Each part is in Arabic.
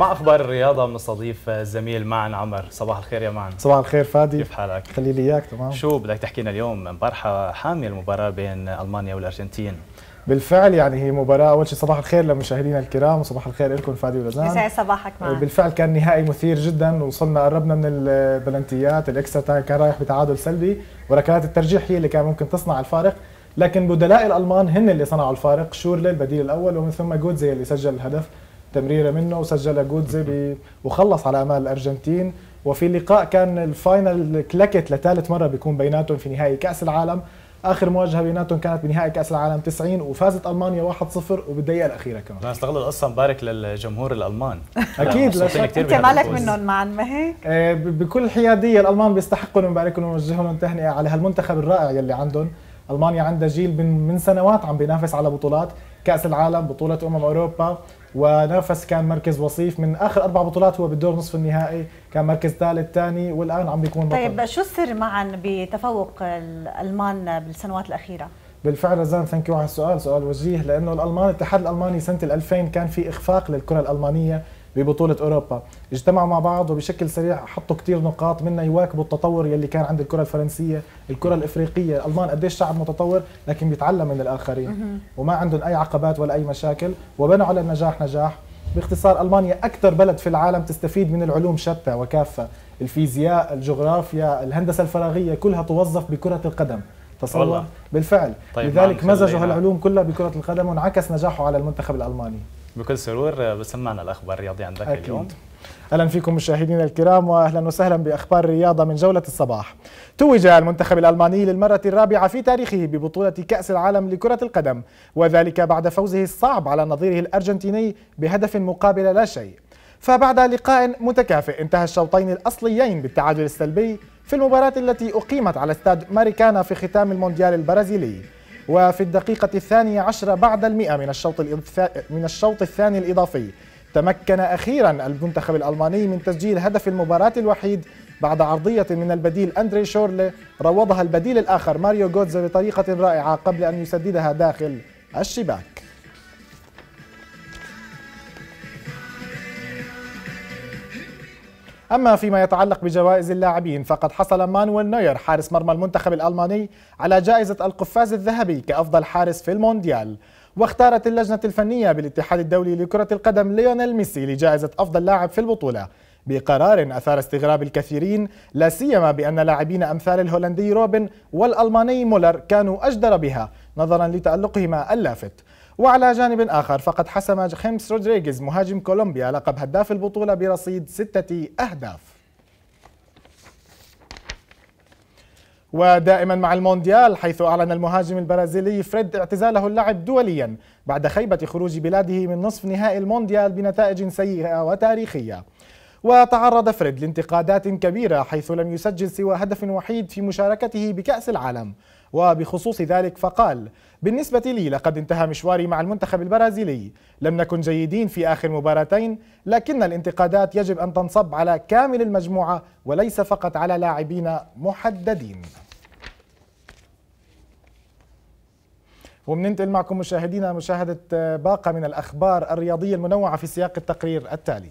مع اخبار الرياضه بنستضيف الزميل معن عمر صباح الخير يا معن صباح الخير فادي كيف حالك خلي لي اياك تمام شو بدك تحكي لنا اليوم امبارحه حاميه المباراه بين المانيا والارجنتين بالفعل يعني هي مباراة أول شيء صباح الخير لمشاهدينا الكرام وصباح الخير لكم فادي ولزان يسعد صباحك معنا بالفعل كان نهائي مثير جدا وصلنا قربنا من البلنتيات الإكسترا تايم كان رايح بتعادل سلبي وركلات الترجيح هي اللي كان ممكن تصنع الفارق لكن بدلاء الألمان هن اللي صنعوا الفارق شورلي البديل الأول ومن ثم جودزي اللي سجل الهدف تمريره منه وسجلها جودزي وخلص على امال الارجنتين وفي لقاء كان الفاينل كلكت لثالث مره بيكون بيناتهم في نهائي كاس العالم اخر مواجهه بيناتهم كانت بنهائي كاس العالم 90 وفازت المانيا 1-0 وبالدقيقه الاخيره كمان بدنا نستغل القصه مبارك للجمهور الالمان اكيد يعني لا شك انت مالك منهم معا ما هيك؟ آه، بكل حياديه الالمان بيستحقوا نبارك لهم ونوجه لهم تهنئه على هالمنتخب الرائع يلي عندهم المانيا عندها جيل من من سنوات عم بينافس على بطولات كاس العالم بطوله امم اوروبا ونافس كان مركز وصيف من اخر اربع بطولات هو بالدور نصف النهائي كان مركز ثالث ثاني والان عم بيكون بطل طيب شو السر معا بتفوق الالمان بالسنوات الاخيره؟ بالفعل رزان ثانك يو على السؤال سؤال وجيه لانه الالمان الاتحاد الالماني سنه 2000 كان في اخفاق للكره الالمانيه ببطولة أوروبا اجتمعوا مع بعض وبشكل سريع حطوا كتير نقاط منها يواكبوا التطور يلي كان عند الكرة الفرنسية الكرة الإفريقية الألمان قديش شعب متطور لكن بيتعلم من الآخرين وما عندهم أي عقبات ولا أي مشاكل وبنوا على النجاح نجاح باختصار المانيا اكثر بلد في العالم تستفيد من العلوم شتى وكافه الفيزياء الجغرافيا الهندسه الفراغيه كلها توظف بكره القدم تصور والله. بالفعل طيب لذلك مزجوا هالعلوم كلها بكره القدم وانعكس نجاحه على المنتخب الالماني بكل سرور آه، بسمعنا الاخبار الرياضيه عندك أكيد. اليوم اهلا فيكم مشاهدينا الكرام واهلا وسهلا باخبار الرياضه من جوله الصباح. توج المنتخب الالماني للمره الرابعه في تاريخه ببطوله كاس العالم لكره القدم وذلك بعد فوزه الصعب على نظيره الارجنتيني بهدف مقابل لا شيء. فبعد لقاء متكافئ انتهى الشوطين الاصليين بالتعادل السلبي في المباراه التي اقيمت على استاد ماريكانا في ختام المونديال البرازيلي. وفي الدقيقة الثانية عشرة بعد المئة من الشوط من الشوط الثاني الإضافي تمكن أخيرا المنتخب الألماني من تسجيل هدف المباراة الوحيد بعد عرضية من البديل أندري شورلي روضها البديل الآخر ماريو جوتزا بطريقة رائعة قبل أن يسددها داخل الشباك أما فيما يتعلق بجوائز اللاعبين فقد حصل مانويل نوير حارس مرمى المنتخب الألماني على جائزة القفاز الذهبي كأفضل حارس في المونديال واختارت اللجنة الفنية بالاتحاد الدولي لكرة القدم ليونيل ميسي لجائزة أفضل لاعب في البطولة بقرار أثار استغراب الكثيرين لا سيما بأن لاعبين أمثال الهولندي روبن والألماني مولر كانوا أجدر بها نظرا لتألقهما اللافت وعلى جانب آخر فقد حسم خيمس رودريغيز مهاجم كولومبيا لقب هداف البطولة برصيد ستة أهداف ودائما مع المونديال حيث أعلن المهاجم البرازيلي فريد اعتزاله اللعب دوليا بعد خيبة خروج بلاده من نصف نهائي المونديال بنتائج سيئة وتاريخية وتعرض فريد لانتقادات كبيرة حيث لم يسجل سوى هدف وحيد في مشاركته بكأس العالم وبخصوص ذلك فقال بالنسبة لي لقد انتهى مشواري مع المنتخب البرازيلي لم نكن جيدين في آخر مباراتين لكن الانتقادات يجب أن تنصب على كامل المجموعة وليس فقط على لاعبين محددين وبننتقل معكم مشاهدينا مشاهدة باقة من الأخبار الرياضية المنوعة في سياق التقرير التالي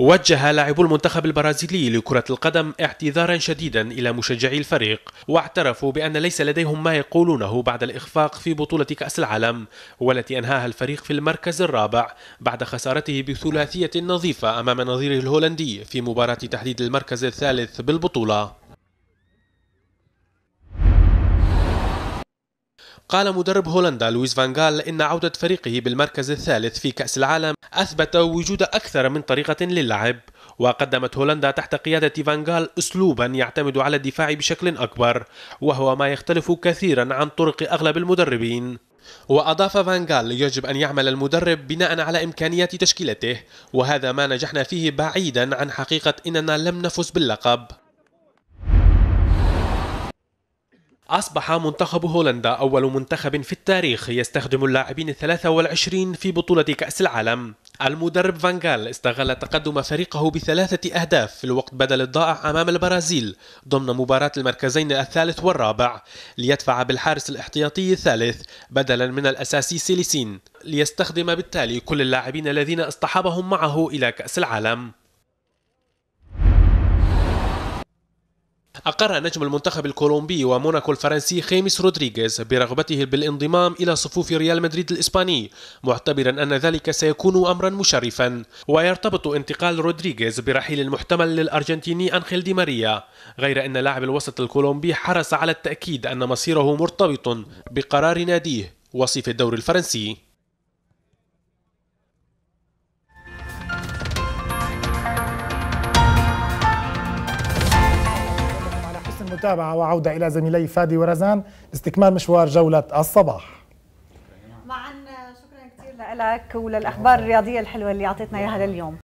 وجه لاعبو المنتخب البرازيلي لكرة القدم اعتذارا شديدا إلى مشجعي الفريق واعترفوا بأن ليس لديهم ما يقولونه بعد الإخفاق في بطولة كأس العالم والتي أنهاها الفريق في المركز الرابع بعد خسارته بثلاثية نظيفة أمام نظيره الهولندي في مباراة تحديد المركز الثالث بالبطولة قال مدرب هولندا لويس فانغال إن عودة فريقه بالمركز الثالث في كأس العالم أثبت وجود أكثر من طريقة للعب وقدمت هولندا تحت قيادة فانغال أسلوبا يعتمد على الدفاع بشكل أكبر وهو ما يختلف كثيرا عن طرق أغلب المدربين وأضاف فانغال يجب أن يعمل المدرب بناء على إمكانيات تشكيلته وهذا ما نجحنا فيه بعيدا عن حقيقة أننا لم نفز باللقب أصبح منتخب هولندا أول منتخب في التاريخ يستخدم اللاعبين الثلاثة والعشرين في بطولة كأس العالم المدرب فانغال استغل تقدم فريقه بثلاثة أهداف في الوقت بدل الضائع أمام البرازيل ضمن مباراة المركزين الثالث والرابع ليدفع بالحارس الاحتياطي الثالث بدلا من الأساسي سيليسين ليستخدم بالتالي كل اللاعبين الذين اصطحبهم معه إلى كأس العالم أقر نجم المنتخب الكولومبي وموناكو الفرنسي خيميس رودريغيز برغبته بالانضمام إلى صفوف ريال مدريد الإسباني معتبرا أن ذلك سيكون أمرا مشرفا ويرتبط انتقال رودريغيز برحيل المحتمل للأرجنتيني أنخيل دي ماريا غير أن لاعب الوسط الكولومبي حرص على التأكيد أن مصيره مرتبط بقرار ناديه وصيف الدوري الفرنسي المتابعة وعودة إلى زميلي فادي ورزان لاستكمال مشوار جولة الصباح معنا شكرا كثير لك وللأخبار الرياضية الحلوة اللي أعطيتنا إياها لليوم